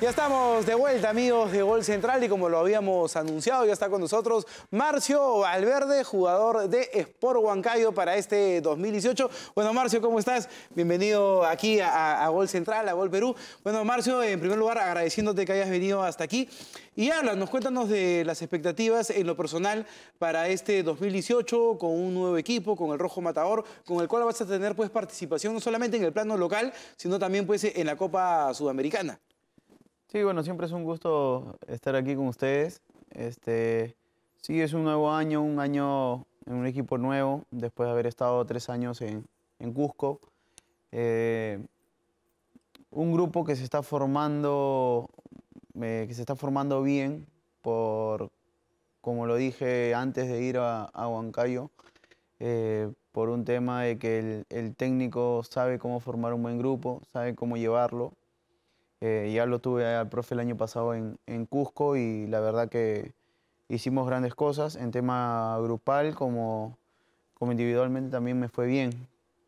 Ya estamos de vuelta, amigos de Gol Central, y como lo habíamos anunciado, ya está con nosotros Marcio Valverde, jugador de Sport Huancayo para este 2018. Bueno, Marcio, ¿cómo estás? Bienvenido aquí a, Gol Central, a Gol Perú. Bueno, Marcio, en primer lugar, agradeciéndote que hayas venido hasta aquí. Y nos cuéntanos de las expectativas en lo personal para este 2018 con un nuevo equipo, con el Rojo Matador, con el cual vas a tener pues participación no solamente en el plano local, sino también pues en la Copa Sudamericana. Sí, bueno, siempre es un gusto estar aquí con ustedes. Este, sí, es un nuevo año, un año en un equipo nuevo, después de haber estado tres años en, Cusco. Eh, un grupo que se está formando, eh, que se está formando bien, por, como lo dije antes de ir a, Huancayo, eh, por un tema de que el técnico sabe cómo formar un buen grupo, sabe cómo llevarlo, eh, ya lo tuve al profe el año pasado en, en, Cusco y la verdad que hicimos grandes cosas en tema grupal como, como individualmente también me fue bien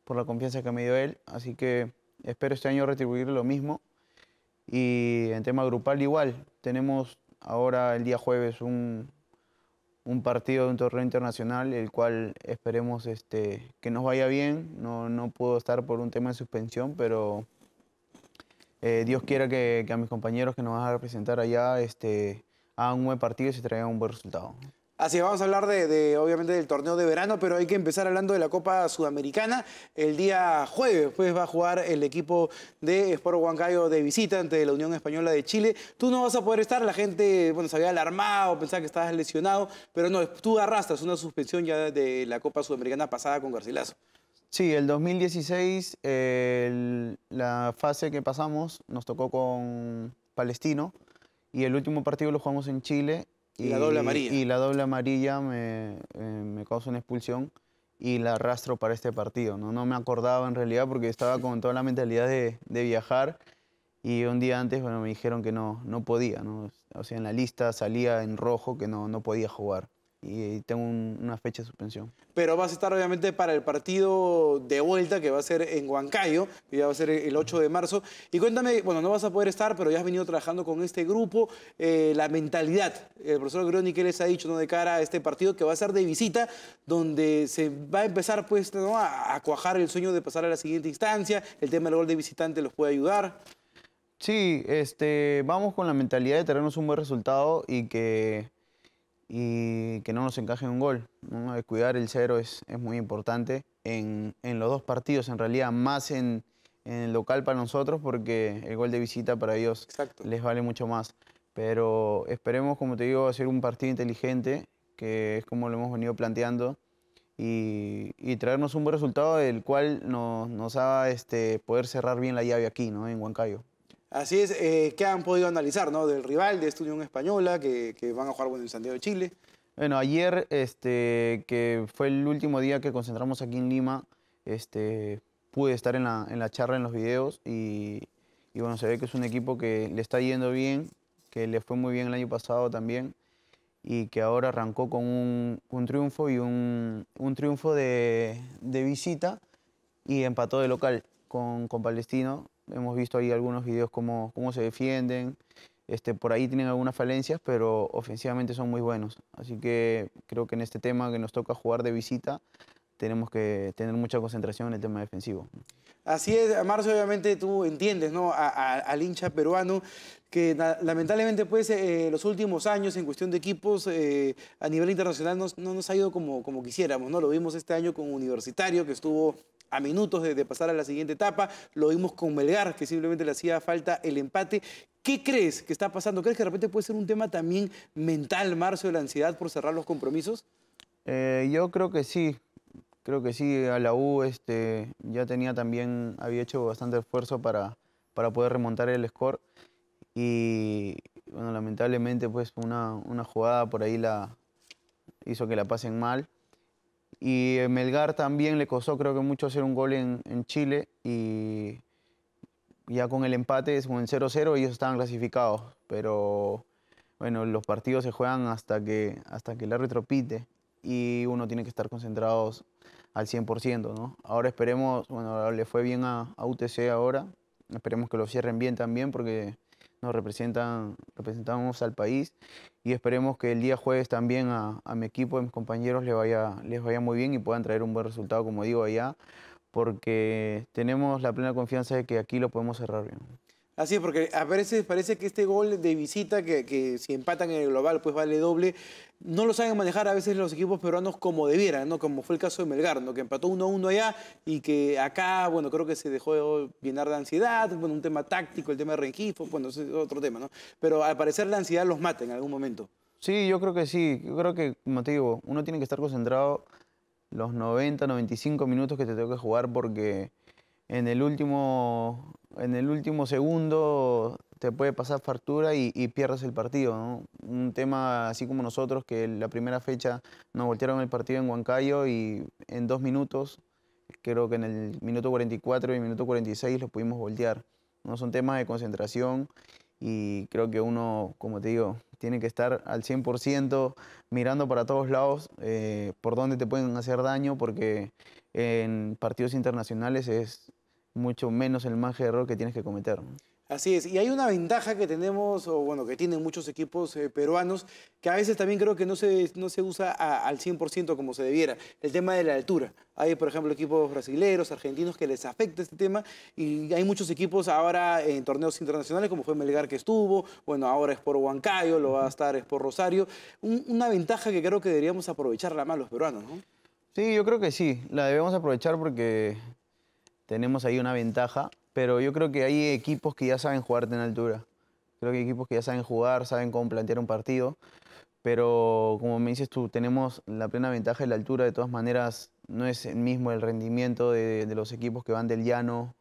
por la confianza que me dio él. Así que espero este año retribuir lo mismo. Y en tema grupal igual, tenemos ahora el día jueves un, partido de un torneo internacional, el cual esperemos este, que nos vaya bien. No, no puedo estar por un tema de suspensión, pero eh, Dios quiera que, a mis compañeros que nos van a representar allá este, hagan un buen partido y se traigan un buen resultado. Así vamos a hablar de, obviamente del torneo de verano, pero hay que empezar hablando de la Copa Sudamericana. El día jueves pues, va a jugar el equipo de Sport Huancayo de visita ante la Unión Española de Chile. Tú no vas a poder estar, la gente bueno, se había alarmado, pensaba que estabas lesionado, pero no, tú arrastras una suspensión ya de la Copa Sudamericana pasada con Garcilaso. Sí, el 2016, la fase que pasamos nos tocó con Palestino y el último partido lo jugamos en Chile. Y, la doble amarilla. me, eh, causó una expulsión y la arrastro para este partido. ¿no? me acordaba en realidad porque estaba con toda la mentalidad de, viajar y un día antes bueno, me dijeron que no, no podía. ¿no? O sea, en la lista salía en rojo que no, no podía jugar y tengo una fecha de suspensión. Pero vas a estar obviamente para el partido de vuelta que va a ser en Huancayo, que ya va a ser el 8 de marzo. Y cuéntame, bueno, no vas a poder estar, pero ya has venido trabajando con este grupo, eh, la mentalidad. El profesor Groni, ¿qué les ha dicho de cara a este partido que va a ser de visita, donde se va a empezar pues, a, cuajar el sueño de pasar a la siguiente instancia? El tema del gol de visitante los puede ayudar. Sí, este, vamos con la mentalidad de tenernos un buen resultado y que y que no nos encaje un gol. ¿no? Cuidar el cero es, es muy importante en, en, los dos partidos, en realidad más en, en, el local para nosotros porque el gol de visita para ellos les vale mucho más. Pero esperemos, como te digo, hacer un partido inteligente, que es como lo hemos venido planteando, y, y traernos un buen resultado del cual nos, nos haga este, poder cerrar bien la llave aquí, ¿no? en Huancayo. Así es, eh, ¿qué han podido analizar ¿no? del rival de esta Española que, van a jugar bueno, en Santiago de Chile? Bueno, ayer, este, que fue el último día que concentramos aquí en Lima, este, pude estar en la, en la charla, en los videos, y, y bueno, se ve que es un equipo que le está yendo bien, que le fue muy bien el año pasado también, y que ahora arrancó con un, un triunfo y un, un triunfo de, de, visita y empató de local con, con Palestino Hemos visto ahí algunos videos cómo, cómo se defienden. Este, por ahí tienen algunas falencias, pero ofensivamente son muy buenos. Así que creo que en este tema que nos toca jugar de visita, tenemos que tener mucha concentración en el tema defensivo. Así es, Marcio, obviamente tú entiendes ¿no? al hincha peruano que lamentablemente pues eh, los últimos años en cuestión de equipos eh, a nivel internacional no, nos ha ido como, como quisiéramos, ¿no? Lo vimos este año con Universitario que estuvo a minutos de, pasar a la siguiente etapa. Lo vimos con Melgar, que simplemente le hacía falta el empate. ¿Qué crees que está pasando? ¿Crees que de repente puede ser un tema también mental, Marcio, de la ansiedad por cerrar los compromisos? Eh, yo creo que sí. Creo que sí. A la U este, ya tenía también, había hecho bastante esfuerzo para, para poder remontar el score. Y bueno, lamentablemente, pues una, una jugada por ahí la hizo que la pasen mal. Y Melgar también le costó, creo que mucho, hacer un gol en, Chile. Y ya con el empate, es un 0-0, ellos estaban clasificados. Pero bueno, los partidos se juegan hasta que, hasta que el Y uno tiene que estar concentrado al 100%, ¿no? Ahora esperemos, bueno, le fue bien a, a UTC ahora. Esperemos que lo cierren bien también porque nos representan, representamos al país y esperemos que el día jueves también a, mi equipo, a mis compañeros les vaya, les vaya muy bien y puedan traer un buen resultado, como digo, allá, porque tenemos la plena confianza de que aquí lo podemos cerrar bien. Así es, porque a veces parece que este gol de visita, que, si empatan en el global, pues vale doble, no lo saben manejar a veces los equipos peruanos como debieran, ¿no? Como fue el caso de Melgar, ¿no? Que empató 1-1 allá y que acá, bueno, creo que se dejó llenar de ansiedad, bueno, un tema táctico, el tema de Rengifo, bueno, es otro tema, ¿no? Pero al parecer la ansiedad los mata en algún momento. Sí, yo creo que sí, yo creo que, como te digo, uno tiene que estar concentrado los 90, 95 minutos que te tengo que jugar porque en el último en el último segundo te puede pasar fartura y, y pierdes el partido. Un tema así como nosotros, que la primera fecha nos voltearon el partido en Huancayo y en dos minutos, creo que en el minuto 44 y minuto 46 lo pudimos voltear. ¿no? Son temas de concentración y creo que uno, como te digo, tiene que estar al 100% mirando para todos lados eh, por dónde te pueden hacer daño, porque en partidos internacionales es mucho menos el margen de error que tienes que cometer. Así es, y hay una ventaja que tenemos, o bueno, que tienen muchos equipos eh, peruanos, que a veces también creo que no se, no se usa al 100% como se debiera, el tema de la altura. Hay, por ejemplo, equipos brasileños, argentinos que les afecta este tema, y hay muchos equipos ahora en torneos internacionales, como fue Melgar que estuvo, bueno, ahora es por Huancayo, lo va a estar es por Rosario. una ventaja que creo que deberíamos aprovecharla más los peruanos, ¿no? Sí, yo creo que sí, la debemos aprovechar porque tenemos ahí una ventaja, pero yo creo que hay equipos que ya saben jugar en altura. Creo que hay equipos que ya saben jugar, saben cómo plantear un partido, pero como me dices tú, tenemos la plena ventaja de la altura, de todas maneras no es el mismo el rendimiento de, los equipos que van del llano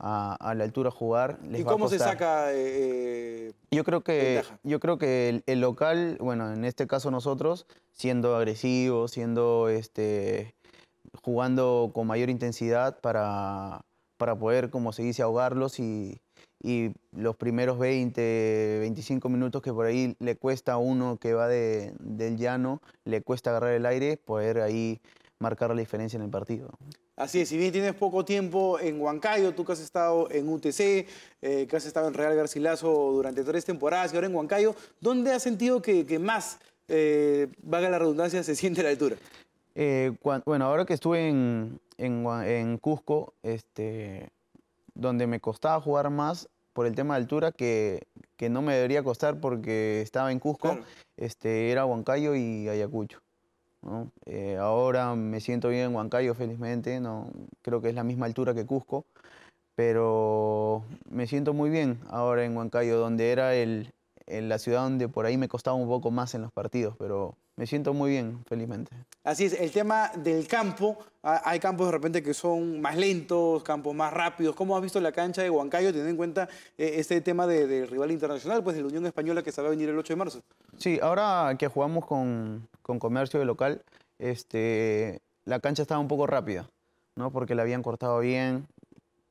a, la altura a jugar. ¿Y cómo se saca? Eh, yo creo que, yo creo que el, el, local, bueno, en este caso nosotros, siendo agresivos, siendo este, jugando con mayor intensidad para, para poder, como se dice, ahogarlos y, los primeros 20, 25 minutos que por ahí le cuesta a uno que va de, del llano, le cuesta agarrar el aire, poder ahí marcar la diferencia en el partido. Así es, si bien tienes poco tiempo en Huancayo, tú que has estado en UTC, eh, que has estado en Real Garcilaso durante tres temporadas y ahora en Huancayo, ¿dónde has sentido que, que más, eh, valga la redundancia, se siente la altura? Eh, bueno, ahora que estuve en, Cusco, este, donde me costaba jugar más por el tema de altura, que, no me debería costar porque estaba en Cusco, este, era Huancayo y Ayacucho. Eh, ahora me siento bien en Huancayo, felizmente, no, creo que es la misma altura que Cusco, pero me siento muy bien ahora en Huancayo, donde era la ciudad donde por ahí me costaba un poco más en los partidos, pero me siento muy bien, felizmente. Así es, el tema del campo, ah, hay campos de repente que son más lentos, campos más rápidos. ¿Cómo has visto la cancha de Huancayo teniendo en cuenta eh, este tema del de rival internacional, pues de la Unión Española que se va a venir el 8 de marzo? Sí, ahora que jugamos con, con comercio de local, este, la cancha estaba un poco rápida, ¿no? Porque la habían cortado bien,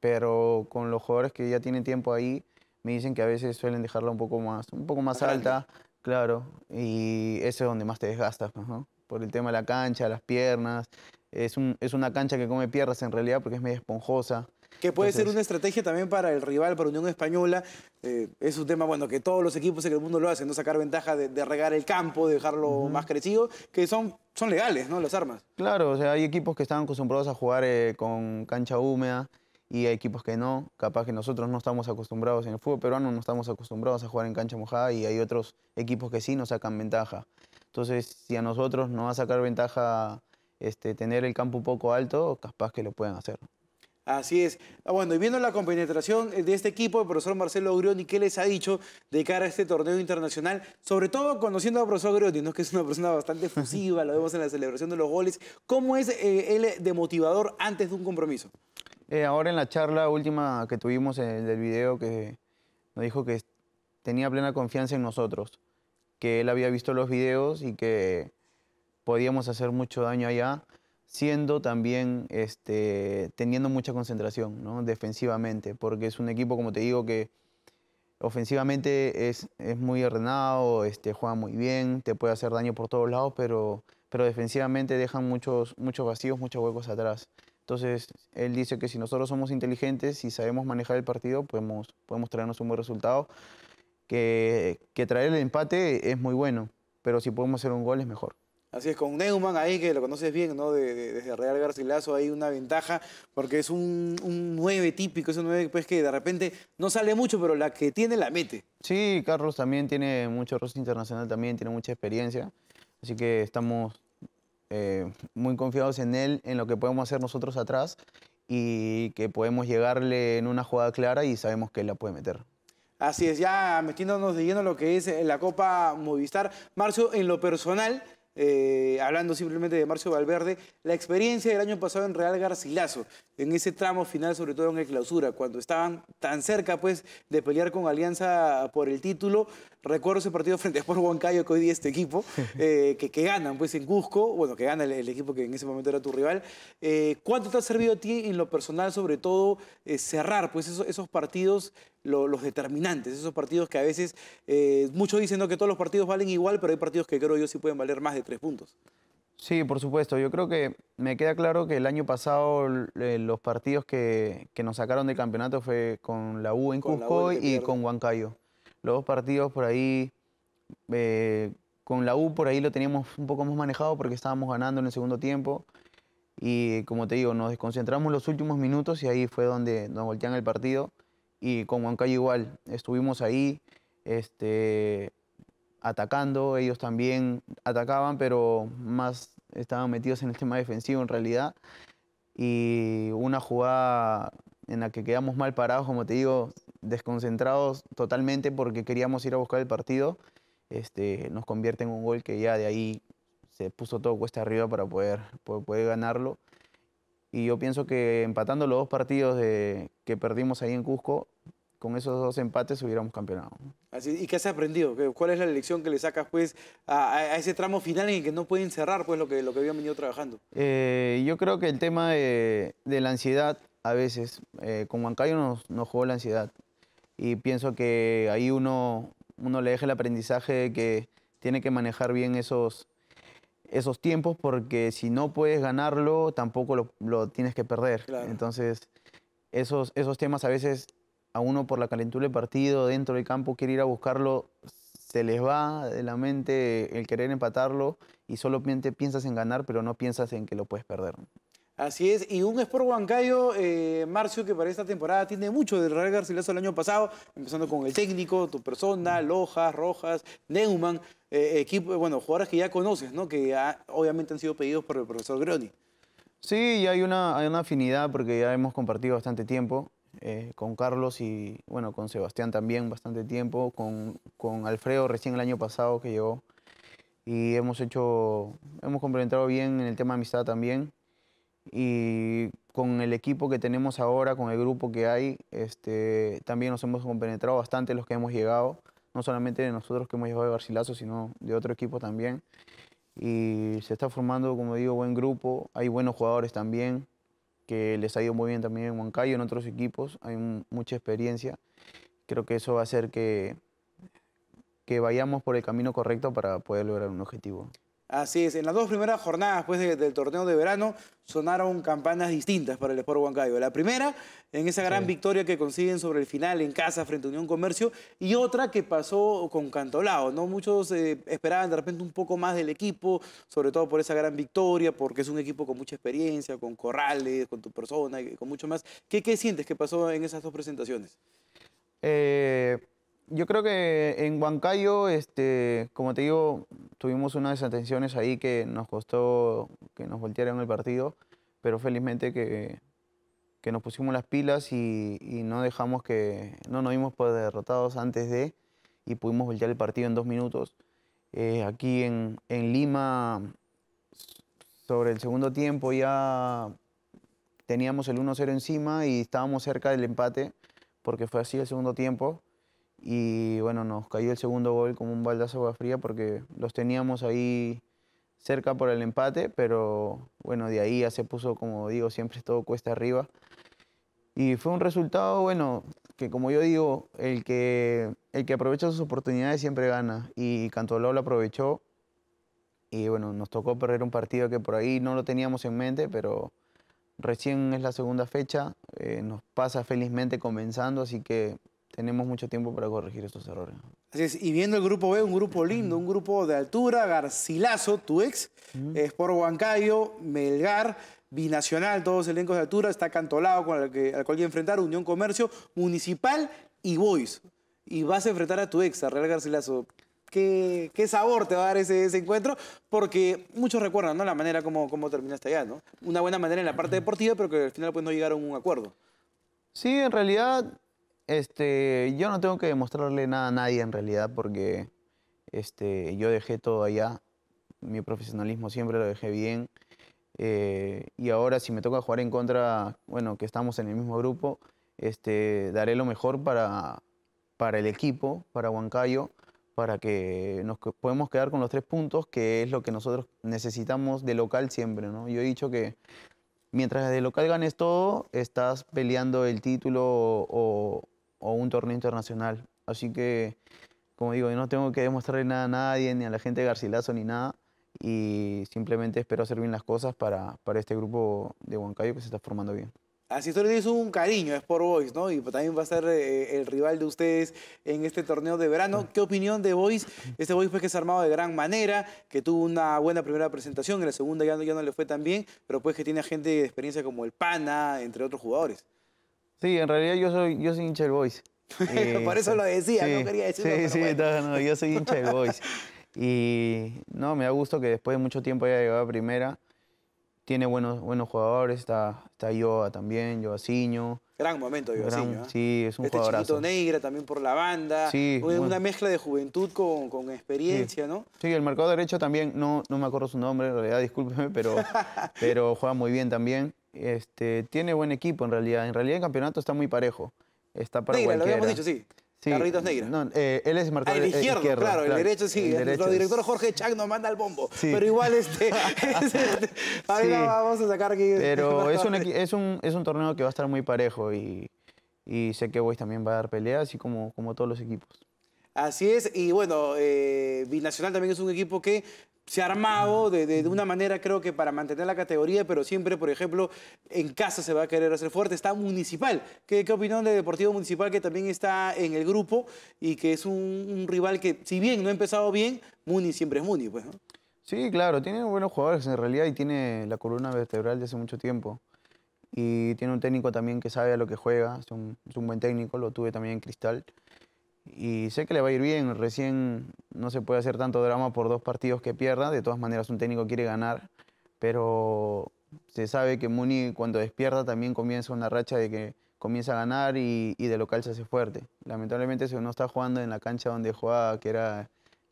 pero con los jugadores que ya tienen tiempo ahí, me dicen que a veces suelen dejarla un poco más, un poco más, alta, Claro, y eso es donde más te desgastas, pues, Por el tema de la cancha, las piernas. Es, una cancha que come piernas en realidad porque es medio esponjosa. Que puede ser una estrategia también para el rival, para Unión Española. Eh, es un tema, bueno, que todos los equipos en el mundo lo hacen, no sacar ventaja de, regar el campo, de dejarlo más crecido, que son, son legales, ¿no? Las armas. Claro, o sea, hay equipos que están acostumbrados a jugar eh, con cancha húmeda y hay equipos que no. Capaz que nosotros no estamos acostumbrados en el fútbol peruano, no estamos acostumbrados a jugar en cancha mojada y hay otros equipos que sí nos sacan ventaja. Entonces, si a nosotros nos va a sacar ventaja este, tener el campo un poco alto, capaz que lo puedan hacer. Así es. Ah, bueno, y viendo la compenetración eh, de este equipo, el profesor Marcelo Grioni, ¿qué les ha dicho de cara a este torneo internacional? Sobre todo conociendo al profesor Grioni, que es una persona bastante fusiva, lo vemos en la celebración de los goles. ¿Cómo es eh, él de motivador antes de un compromiso? Eh, ahora en la charla última que tuvimos eh, el del video que nos dijo que tenía plena confianza en nosotros, que él había visto los videos y que podíamos hacer mucho daño allá, siendo también, este, teniendo mucha concentración ¿no? defensivamente, porque es un equipo, como te digo, que ofensivamente es, es muy ordenado, este, juega muy bien, te puede hacer daño por todos lados, pero, pero defensivamente dejan muchos, muchos vacíos, muchos huecos atrás. Entonces, él dice que si nosotros somos inteligentes y sabemos manejar el partido, podemos, podemos traernos un buen resultado. Que, traer el empate es muy bueno, pero si podemos hacer un gol es mejor. Así es, con Neumann ahí, que lo conoces bien, ¿no? desde Real Garcilaso hay una ventaja, porque es un, 9 típico, es un 9 pues, que de repente no sale mucho, pero la que tiene la mete. Sí, Carlos también tiene mucho rostro internacional, también tiene mucha experiencia, así que estamos eh, muy confiados en él, en lo que podemos hacer nosotros atrás y que podemos llegarle en una jugada clara y sabemos que él la puede meter. Así es, ya metiéndonos de lleno lo que es eh, la Copa Movistar. Marcio, en lo personal, eh, hablando simplemente de Marcio Valverde, la experiencia del año pasado en Real Garcilaso, en ese tramo final, sobre todo en el clausura, cuando estaban tan cerca pues, de pelear con Alianza por el título, Recuerdo ese partido frente a Sport Huancayo, que hoy día este equipo, eh, que, ganan pues en Cusco, bueno, que gana el, equipo que en ese momento era tu rival. Eh, ¿Cuánto te ha servido a ti en lo personal, sobre todo, eh, cerrar pues esos, partidos, los determinantes, esos partidos que a veces, muchos dicen que todos los partidos valen igual, pero hay partidos que creo yo sí pueden valer más de tres puntos? Sí, por supuesto. Yo creo que me queda claro que el año pasado los partidos que, nos sacaron del campeonato fue con la U en Cusco y con Huancayo los dos partidos por ahí, eh, con la U por ahí lo teníamos un poco más manejado porque estábamos ganando en el segundo tiempo. Y como te digo, nos desconcentramos los últimos minutos y ahí fue donde nos voltean el partido. Y con Calle igual, estuvimos ahí este, atacando, ellos también atacaban, pero más estaban metidos en el tema defensivo en realidad. Y una jugada en la que quedamos mal parados, como te digo, desconcentrados totalmente porque queríamos ir a buscar el partido. Este, nos convierte en un gol que ya de ahí se puso todo cuesta arriba para poder, poder, ganarlo. Y yo pienso que empatando los dos partidos de, que perdimos ahí en Cusco, con esos dos empates hubiéramos campeonado. ¿Y qué has aprendido? ¿Cuál es la lección que le sacas pues, a, ese tramo final en el que no pueden cerrar pues, lo, que, lo que habían venido trabajando? Eh, yo creo que el tema de, la ansiedad, a veces, eh, con Huancayo nos, nos jugó la ansiedad y pienso que ahí uno, uno le deja el aprendizaje de que tiene que manejar bien esos, esos tiempos porque si no puedes ganarlo, tampoco lo, tienes que perder. Entonces, esos, esos temas a veces a uno por la calentura del partido, dentro del campo, quiere ir a buscarlo, se les va de la mente el querer empatarlo y solamente piensas en ganar, pero no piensas en que lo puedes perder. Así es, y un Sport Huancayo, eh, Marcio, que para esta temporada tiene mucho de Real Garcilaso el año pasado, empezando con el técnico, tu persona, Lojas, Rojas, Neumann, eh, equipo, eh, bueno, jugadores que ya conoces, ¿no? Que obviamente han sido pedidos por el profesor Groni. Sí, y hay una, hay una afinidad porque ya hemos compartido bastante tiempo con Carlos y, bueno, con Sebastián también bastante tiempo, con, con Alfredo recién el año pasado que llegó. Y hemos hecho, hemos complementado bien en el tema de amistad también y con el equipo que tenemos ahora, con el grupo que hay, este, también nos hemos compenetrado bastante los que hemos llegado, no solamente de nosotros que hemos llegado de Garcilaso, sino de otro equipo también. Y se está formando, como digo, buen grupo, hay buenos jugadores también, que les ha ido muy bien también en Huancayo, en otros equipos, hay mucha experiencia. Creo que eso va a hacer que, que vayamos por el camino correcto para poder lograr un objetivo. Así es, en las dos primeras jornadas pues, después del torneo de verano sonaron campanas distintas para el Sport Huancayo. La primera, en esa gran victoria que consiguen sobre el final en casa frente a Unión Comercio, y otra que pasó con Cantolao, ¿no? Muchos eh, esperaban de repente un poco más del equipo, sobre todo por esa gran victoria, porque es un equipo con mucha experiencia, con corrales, con tu persona, y con mucho más. ¿Qué, qué sientes que pasó en esas dos presentaciones? Eh, yo creo que en Huancayo, este, como te digo, tuvimos unas desatenciones ahí que nos costó que nos voltearan el partido, pero felizmente que, nos pusimos las pilas y, no dejamos que, no nos vimos por pues derrotados antes de y pudimos voltear el partido en dos minutos. Eh, aquí en, en Lima, sobre el segundo tiempo ya teníamos el 1-0 encima y estábamos cerca del empate, porque fue así el segundo tiempo y bueno, nos cayó el segundo gol como un baldazo agua fría porque los teníamos ahí cerca por el empate, pero bueno, de ahí ya se puso, como digo, siempre todo cuesta arriba. Y fue un resultado, bueno, que como yo digo, el que, el que aprovecha sus oportunidades siempre gana. Y Cantolao lo aprovechó. Y bueno, nos tocó perder un partido que por ahí no lo teníamos en mente, pero recién es la segunda fecha. Eh, nos pasa felizmente comenzando, así que tenemos mucho tiempo para corregir estos errores. Así es, y viendo el grupo B, un grupo lindo, un grupo de altura, Garcilaso, tu ex, es por Huancayo, Melgar, Binacional, todos elencos de altura, está Cantolao con el que, al cual iba enfrentar, Unión Comercio, Municipal y Boys. Y vas a enfrentar a tu ex, a Real Garcilaso. ¿Qué, qué, sabor te va a dar ese, encuentro, porque muchos recuerdan la manera como, como terminaste allá, ¿no? Una buena manera en la parte deportiva, pero que al final pues, no llegaron a un acuerdo. Sí, en realidad este, yo no tengo que demostrarle nada a nadie en realidad porque este, yo dejé todo allá. Mi profesionalismo siempre lo dejé bien. Eh, y ahora si me toca jugar en contra, bueno, que estamos en el mismo grupo, este, daré lo mejor para, para el equipo, para Huancayo, para que nos podemos quedar con los tres puntos, que es lo que nosotros necesitamos de local siempre. ¿no? Yo he dicho que mientras de local ganes todo, estás peleando el título o, o un torneo internacional. Así que, como digo, yo no tengo que demostrarle nada a nadie, ni a la gente de Garcilaso, ni nada. Y simplemente espero hacer bien las cosas para, para este grupo de Huancayo que se está formando bien. Así tú le dices un cariño, es por Boys, ¿no? Y también va a ser eh, el rival de ustedes en este torneo de verano. ¿Qué opinión de Boys? Este Boys fue que se ha armado de gran manera, que tuvo una buena primera presentación, en la segunda ya no, ya no le fue tan bien, pero pues que tiene gente de experiencia como el Pana, entre otros jugadores. Sí, en realidad yo soy, yo soy hincha del Boys. Por eso eh, lo decía, no quería decirlo. Sí, sí, yo soy hincha del Boys. Y no, me da gusto que después de mucho tiempo haya llegado a primera. Tiene buenos, buenos jugadores, está, está Yoa también, Yoa Ciño. Gran momento, Yoa ¿eh? Sí, es un este jugadorazo. chiquito negra también por la banda. Sí. Una mezcla de juventud con, con experiencia, ¿no? Sí, el marcador derecho también, no, no me acuerdo su nombre, en realidad, discúlpeme, pero, pero juega muy bien también este, tiene buen equipo en realidad. En realidad el campeonato está muy parejo. Está para Negra, lo habíamos dicho, sí. Carritos No, eh, él es marcador. Ah, el eh, izquierdo, claro, el derecho sí. El director Jorge Chang nos manda al bombo. Pero igual este. este ahí vamos a sacar aquí. Este, Pero es un, es, un, es un torneo que va a estar muy parejo y, sé que Boys también va a dar peleas, así como, como todos los equipos. Así es, y bueno, eh, Binacional también es un equipo que se ha armado de, una manera, creo que para mantener la categoría, pero siempre, por ejemplo, en casa se va a querer hacer fuerte. Está Municipal. ¿Qué, opinión de Deportivo Municipal que también está en el grupo y que es un, rival que, si bien no ha empezado bien, Muni siempre es Muni, pues, Sí, claro, tiene buenos jugadores en realidad y tiene la columna vertebral de hace mucho tiempo. Y tiene un técnico también que sabe a lo que juega, es un, es un buen técnico, lo tuve también en Cristal y sé que le va a ir bien. Recién no se puede hacer tanto drama por dos partidos que pierda. De todas maneras, un técnico quiere ganar, pero se sabe que Muni cuando despierta también comienza una racha de que comienza a ganar y, de local se hace fuerte. Lamentablemente si uno está jugando en la cancha donde jugaba, que era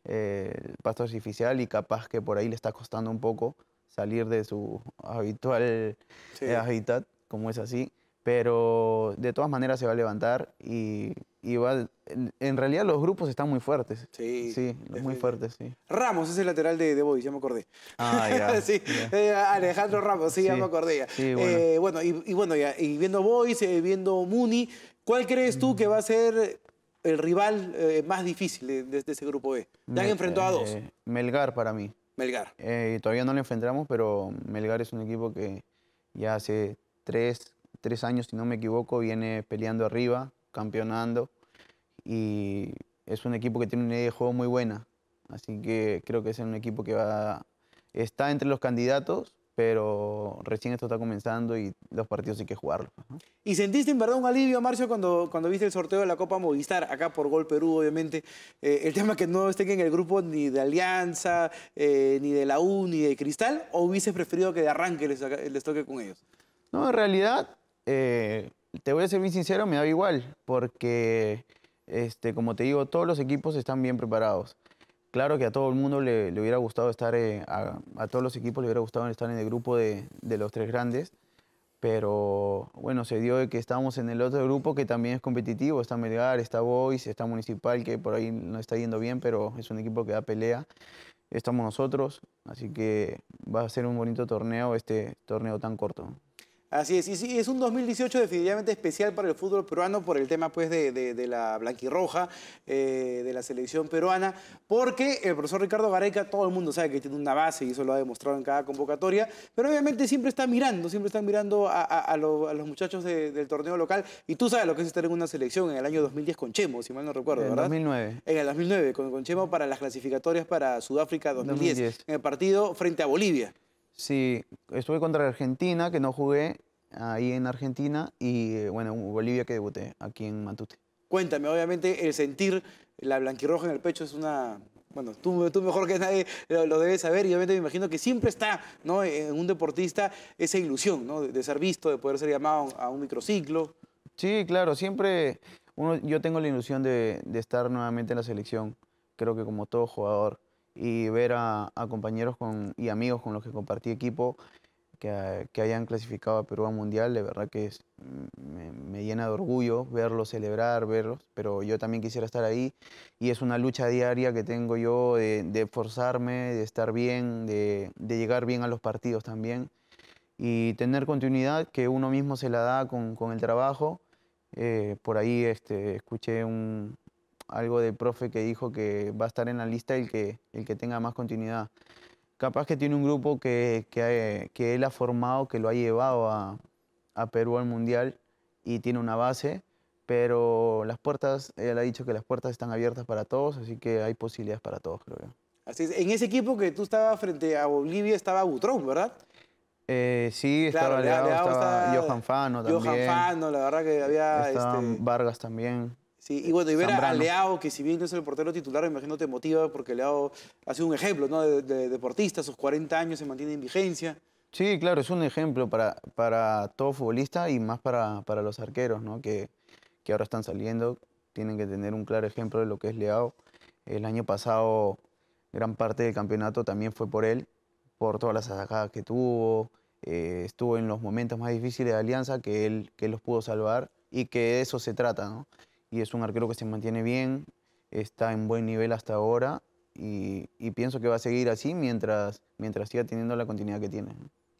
el eh, pasto artificial y capaz que por ahí le está costando un poco salir de su habitual eh, hábitat, como es así pero de todas maneras se va a levantar y, y En realidad los grupos están muy fuertes. Sí. Sí, muy fuertes, sí. Ramos es el lateral de, de ya me acordé. Ah, ya. Eh, Alejandro Ramos, sí, ya me acordé. Eh, bueno. y, bueno, y viendo Boys, eh, viendo Muni, ¿cuál crees tú que va a ser el rival más difícil desde ese grupo B? Ya han enfrentado a dos. Melgar para mí. Melgar. todavía no lo enfrentamos, pero Melgar es un equipo que ya hace tres, tres años, si no me equivoco, viene peleando arriba, campeonando y es un equipo que tiene una idea de juego muy buena. Así que creo que es un equipo que va, está entre los candidatos, pero recién esto está comenzando y los partidos hay que jugarlos. Pues, ¿Y sentiste en verdad un alivio, Marcio, cuando, cuando viste el sorteo de la Copa Movistar, acá por Gol Perú, obviamente? Eh, el tema que no estén en el grupo ni de Alianza, eh, ni de la U, ni de Cristal, ¿o hubiese preferido que de arranque les, les toque con ellos? No, en realidad eh, te voy a ser bien sincero, me da igual, porque, este, como te digo, todos los equipos están bien preparados. Claro que a todo el mundo le, hubiera gustado estar, eh, a, todos los equipos le hubiera gustado estar en el grupo de, los tres grandes, pero bueno, se dio de que estamos en el otro grupo que también es competitivo, está Melgar, está Boys, está Municipal, que por ahí no está yendo bien, pero es un equipo que da pelea, estamos nosotros, así que va a ser un bonito torneo este torneo tan corto. Así es, y es un 2018 definitivamente especial para el fútbol peruano por el tema pues de, la blanquirroja eh, de la selección peruana, porque el profesor Ricardo Gareca, todo el mundo sabe que tiene una base y eso lo ha demostrado en cada convocatoria, pero obviamente siempre está mirando, siempre está mirando a, los muchachos del torneo local y tú sabes lo que es estar en una selección en el año 2010 con Chemo, si mal no recuerdo, en ¿verdad? En el 2009. En el 2009, con, Chemo para las clasificatorias para Sudáfrica 2010, en el partido frente a Bolivia. Sí, estuve contra Argentina, que no jugué ahí en Argentina, y bueno, Bolivia que debuté aquí en Matute. Cuéntame, obviamente el sentir la blanquirroja en el pecho es una... Bueno, tú, mejor que nadie lo, debes saber y obviamente me imagino que siempre está ¿no? en un deportista esa ilusión ¿no? de, ser visto, de poder ser llamado a un microciclo. Sí, claro, siempre uno, yo tengo la ilusión de, de estar nuevamente en la selección, creo que como todo jugador y ver a, compañeros con, y amigos con los que compartí equipo que, que, hayan clasificado a Perú a Mundial, de verdad que me, llena de orgullo verlos, celebrar, verlos, pero yo también quisiera estar ahí y es una lucha diaria que tengo yo de, de forzarme, de estar bien, de, de, llegar bien a los partidos también y tener continuidad que uno mismo se la da con, con el trabajo. Eh, por ahí este, escuché un, algo del profe que dijo que va a estar en la lista el que, el que tenga más continuidad. Capaz que tiene un grupo que, que, él ha formado, que lo ha llevado a, a, Perú al Mundial y tiene una base, pero las puertas, él ha dicho que las puertas están abiertas para todos, así que hay posibilidades para todos, creo yo. Así En ese equipo que tú estabas frente a Bolivia estaba Butrón, ¿verdad? Eh, sí, estaba, Leao, estaba, Johan Fano también. Johan Fano, la verdad que había... Este Vargas también y bueno, y ver a Leao, que si bien no es el portero titular, me imagino te motiva porque Leao ha sido un ejemplo ¿no? de, deportista, sus 40 años se mantiene en vigencia. Sí, claro, es un ejemplo para, para todo futbolista y más para, para los arqueros, ¿no? que, que ahora están saliendo, tienen que tener un claro ejemplo de lo que es Leao. El año pasado gran parte del campeonato también fue por él, por todas las atacadas que tuvo, eh, estuvo en los momentos más difíciles de Alianza que él, que los pudo salvar y que de eso se trata, ¿no? y es un arquero que se mantiene bien, está en buen nivel hasta ahora y, pienso que va a seguir así mientras, mientras siga teniendo la continuidad que tiene.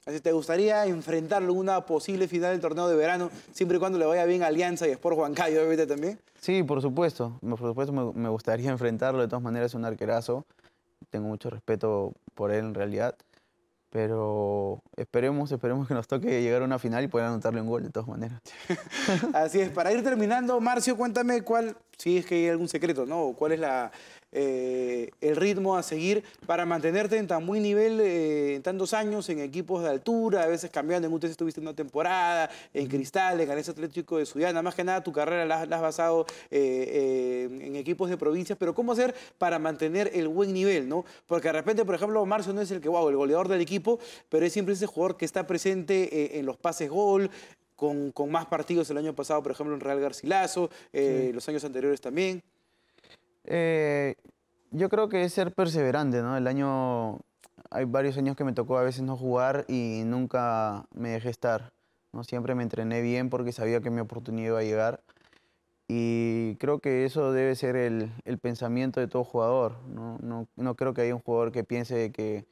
Así te gustaría enfrentarlo en una posible final del torneo de verano, siempre y cuando le vaya bien a Alianza y Sport Huancayo, obviamente también. Sí, por supuesto. Por supuesto me, me gustaría enfrentarlo. De todas maneras, es un arquerazo. Tengo mucho respeto por él en realidad. Pero esperemos, esperemos que nos toque llegar a una final y poder anotarle un gol de todas maneras. Así es, para ir terminando, Marcio, cuéntame cuál, si es que hay algún secreto, ¿no? ¿Cuál es la, eh, el ritmo a seguir para mantenerte en tan buen nivel eh, en tantos años, en equipos de altura, a veces cambiando, en UTS estuviste en una temporada, en Cristal, en Atlético de Sudán, nada más que nada tu carrera la, has basado eh, en equipos de provincias, pero ¿cómo hacer para mantener el buen nivel? ¿no? Porque de repente, por ejemplo, Marcio no es el que, wow, el goleador del equipo, pero es siempre ese jugador que está presente en los pases gol, con, más partidos el año pasado, por ejemplo, en Real Garcilaso, los años anteriores también. Eh, yo creo que es ser perseverante, ¿no? El año, hay varios años que me tocó a veces no jugar y nunca me dejé estar, ¿no? Siempre me entrené bien porque sabía que mi oportunidad iba a llegar y creo que eso debe ser el, el pensamiento de todo jugador, ¿no? No, no creo que haya un jugador que piense que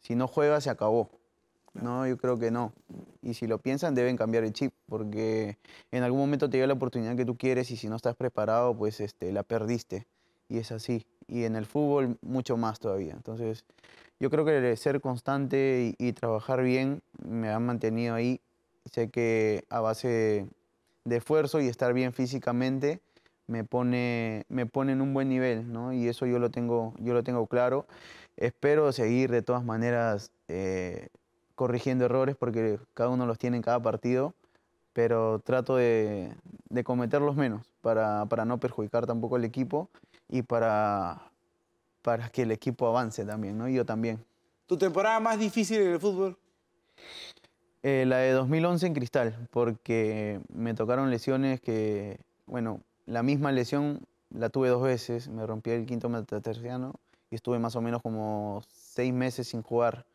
si no juega se acabó, no, yo creo que no. Y si lo piensan, deben cambiar el chip, porque en algún momento te llega la oportunidad que tú quieres y si no estás preparado, pues este, la perdiste y es así. Y en el fútbol mucho más todavía. Entonces, yo creo que ser constante y, trabajar bien me han mantenido ahí. Sé que a base de esfuerzo y estar bien físicamente me pone, me pone en un buen nivel, ¿no? Y eso yo lo tengo, yo lo tengo claro. Espero seguir de todas maneras eh, corrigiendo errores porque cada uno los tiene en cada partido, pero trato de, de cometerlos menos para, para no perjudicar tampoco al equipo y para, para que el equipo avance también, ¿no? Y yo también. ¿Tu temporada más difícil en el fútbol? Eh, la de 2011 en Cristal, porque me tocaron lesiones que, bueno, la misma lesión la tuve dos veces, me rompí el quinto metatarsiano y estuve más o menos como seis meses sin jugar.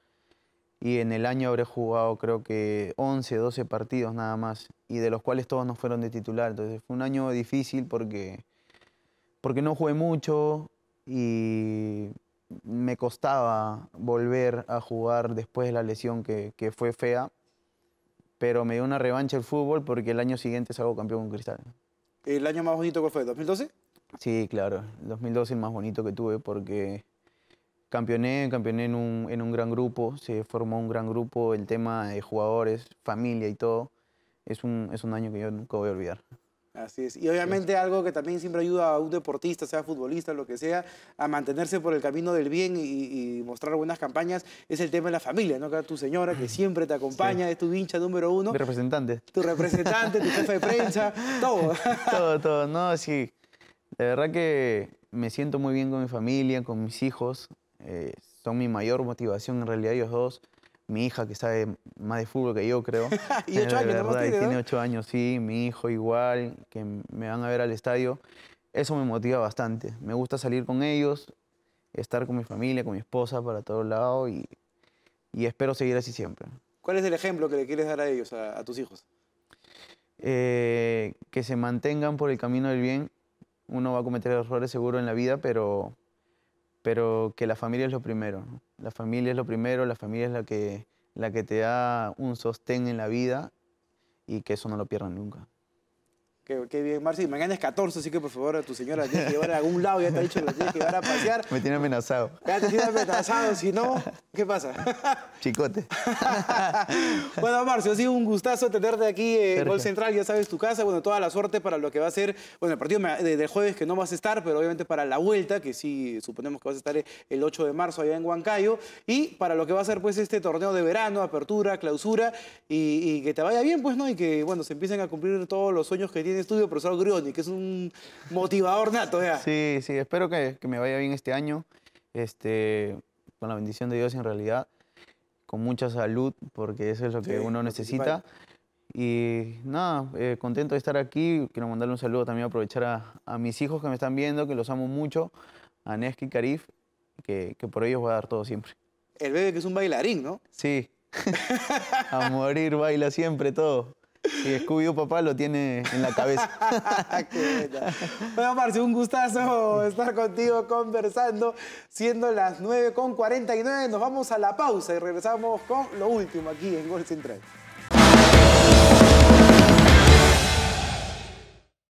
Y en el año habré jugado creo que 11, 12 partidos nada más, y de los cuales todos no fueron de titular. Entonces fue un año difícil porque porque no jugué mucho y me costaba volver a jugar después de la lesión que, fue fea, pero me dio una revancha el fútbol porque el año siguiente salgo campeón con Cristal. ¿El año más bonito cuál fue? ¿2012? Sí, claro, el 2012 el más bonito que tuve porque campeoné, campeoné en un, en un gran grupo, se formó un gran grupo, el tema de jugadores, familia y todo, es un, es un año que yo nunca voy a olvidar. Así es. Y obviamente algo que también siempre ayuda a un deportista, sea futbolista, lo que sea, a mantenerse por el camino del bien y, mostrar buenas campañas, es el tema de la familia, ¿no? Que tu señora que siempre te acompaña, es tu hincha número uno. Mi representante. Tu representante, tu jefe de prensa, todo. todo, todo. No, sí. La verdad que me siento muy bien con mi familia, con mis hijos. Eh, son mi mayor motivación en realidad ellos dos mi hija que sabe más de fútbol que yo, creo. y ocho años, tiene, ocho años, sí, mi hijo igual, que me van a ver al estadio. Eso me motiva bastante. Me gusta salir con ellos, estar con mi familia, con mi esposa, para todos lados y, espero seguir así siempre. ¿Cuál es el ejemplo que le quieres dar a ellos, a, tus hijos? Eh, que se mantengan por el camino del bien. Uno va a cometer errores seguro en la vida, pero pero que la familia es lo primero. La familia es lo primero, la familia es la que, la que te da un sostén en la vida y que eso no lo pierdan nunca que bien bien, y Mañana es 14, así que por favor a tu señora la que llevar a algún lado. Ya te ha dicho que la que llevar a pasear. Me tiene amenazado. te tiene amenazado, si no, ¿qué pasa? Chicote. bueno, Marcio, ha sido un gustazo tenerte aquí en Gol Central. Ya sabes tu casa. Bueno, toda la suerte para lo que va a ser. Bueno, el partido del jueves que no vas a estar, pero obviamente para la vuelta, que sí suponemos que vas a estar eh, el 8 de marzo allá en Huancayo. Y para lo que va a ser pues este torneo de verano, apertura, clausura. Y, y que te vaya bien, pues, ¿no? Y que, bueno, se empiecen a cumplir todos los sueños que tienes en estudio, profesor Grioni, que es un motivador nato ya. Sí, sí, espero que, que, me vaya bien este año, este, con la bendición de Dios en realidad, con mucha salud, porque eso es lo que uno necesita. Y nada, eh, contento de estar aquí. Quiero mandarle un saludo también, aprovechar a, a, mis hijos que me están viendo, que los amo mucho, a Nesky y Karif, que, que por ellos voy a dar todo siempre. El bebé que es un bailarín, ¿no? Sí. a morir baila siempre todo. Y scooby papá lo tiene en la cabeza. bueno, Marcio, un gustazo estar contigo conversando. Siendo las 9.49, nos vamos a la pausa y regresamos con lo último aquí en Gol Central.